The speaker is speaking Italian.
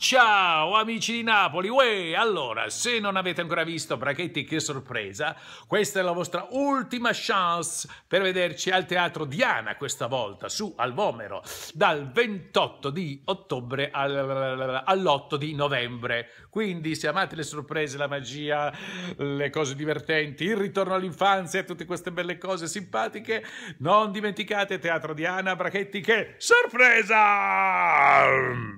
Ciao amici di Napoli, Uè, allora se non avete ancora visto Brachetti che sorpresa, questa è la vostra ultima chance per vederci al Teatro Diana questa volta su Alvomero dal 28 di ottobre all'8 di novembre. Quindi se amate le sorprese, la magia, le cose divertenti, il ritorno all'infanzia e tutte queste belle cose simpatiche, non dimenticate Teatro Diana Brachetti che sorpresa!